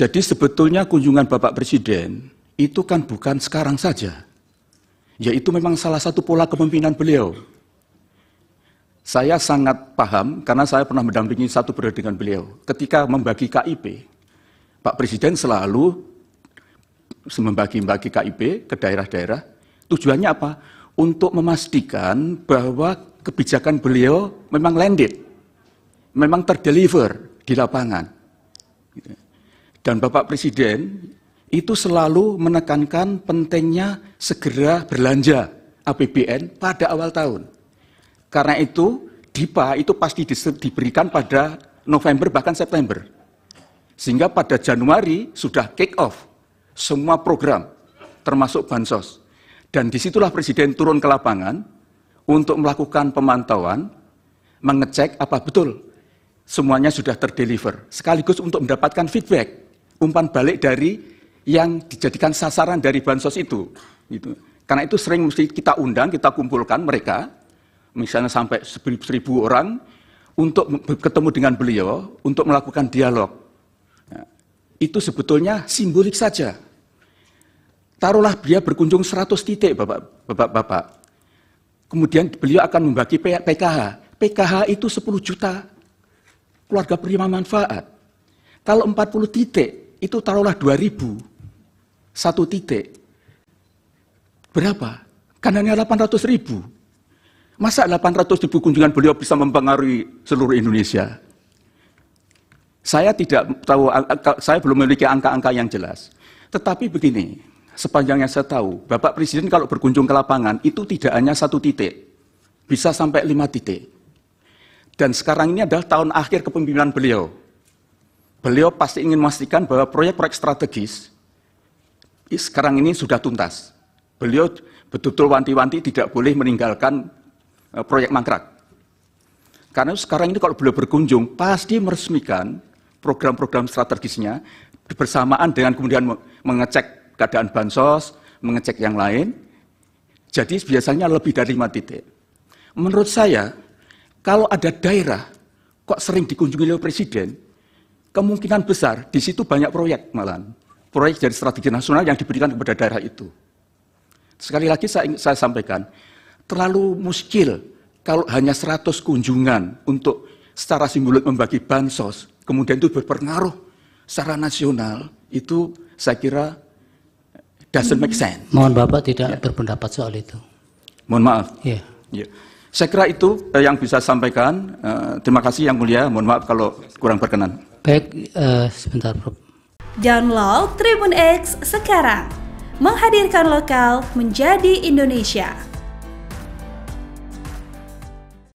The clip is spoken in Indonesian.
Jadi sebetulnya kunjungan Bapak Presiden itu kan bukan sekarang saja. Yaitu memang salah satu pola kepemimpinan beliau. Saya sangat paham karena saya pernah mendampingi satu periode dengan beliau. Ketika membagi KIP, Pak Presiden selalu membagi-bagi KIP ke daerah-daerah. Tujuannya apa? Untuk memastikan bahwa kebijakan beliau memang landed, memang terdeliver di lapangan dan Bapak Presiden itu selalu menekankan pentingnya segera berlanja APBN pada awal tahun. Karena itu DIPA itu pasti diberikan pada November bahkan September. Sehingga pada Januari sudah kick off semua program termasuk bansos. Dan disitulah Presiden turun ke lapangan untuk melakukan pemantauan, mengecek apa betul semuanya sudah terdeliver, sekaligus untuk mendapatkan feedback umpan balik dari yang dijadikan sasaran dari bansos itu. Gitu. Karena itu sering mesti kita undang, kita kumpulkan mereka, misalnya sampai seribu orang, untuk ketemu dengan beliau, untuk melakukan dialog. Nah, itu sebetulnya simbolik saja. Taruhlah dia berkunjung 100 titik, Bapak-Bapak. Kemudian beliau akan membagi PKH. PKH itu 10 juta keluarga penerima manfaat. Kalau 40 titik, itu taruhlah 2000 satu titik. Berapa? Kan hanya 800 ribu. Masa 800 ribu kunjungan beliau bisa mempengaruhi seluruh Indonesia? Saya tidak tahu, saya belum memiliki angka-angka yang jelas. Tetapi begini, sepanjang yang saya tahu, Bapak Presiden kalau berkunjung ke lapangan itu tidak hanya satu titik, bisa sampai lima titik. Dan sekarang ini adalah tahun akhir kepemimpinan beliau beliau pasti ingin memastikan bahwa proyek-proyek strategis sekarang ini sudah tuntas. Beliau betul-betul wanti-wanti tidak boleh meninggalkan eh, proyek mangkrak. Karena sekarang ini kalau beliau berkunjung, pasti meresmikan program-program strategisnya bersamaan dengan kemudian mengecek keadaan bansos, mengecek yang lain. Jadi biasanya lebih dari lima titik. Menurut saya, kalau ada daerah kok sering dikunjungi oleh presiden, kemungkinan besar di situ banyak proyek malahan. Proyek dari strategi nasional yang diberikan kepada daerah itu. Sekali lagi saya, saya sampaikan, terlalu muskil kalau hanya 100 kunjungan untuk secara simbolik membagi bansos, kemudian itu berpengaruh secara nasional, itu saya kira doesn't make hmm. sense. Mohon Bapak tidak ya. berpendapat soal itu. Mohon maaf. Iya. Ya. Saya kira itu eh, yang bisa sampaikan. Eh, terima kasih yang mulia. Mohon maaf kalau kurang berkenan baik uh, sebentar Prof. Download Tribun X sekarang. Menghadirkan lokal menjadi Indonesia.